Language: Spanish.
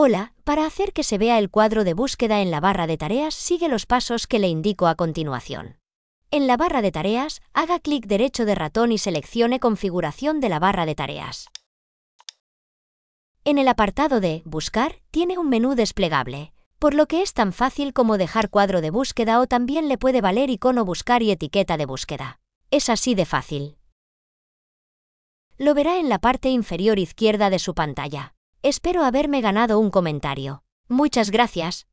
Hola, para hacer que se vea el cuadro de búsqueda en la barra de tareas, sigue los pasos que le indico a continuación. En la barra de tareas, haga clic derecho de ratón y seleccione Configuración de la barra de tareas. En el apartado de Buscar, tiene un menú desplegable, por lo que es tan fácil como dejar cuadro de búsqueda o también le puede valer icono Buscar y etiqueta de búsqueda. Es así de fácil. Lo verá en la parte inferior izquierda de su pantalla. Espero haberme ganado un comentario. Muchas gracias.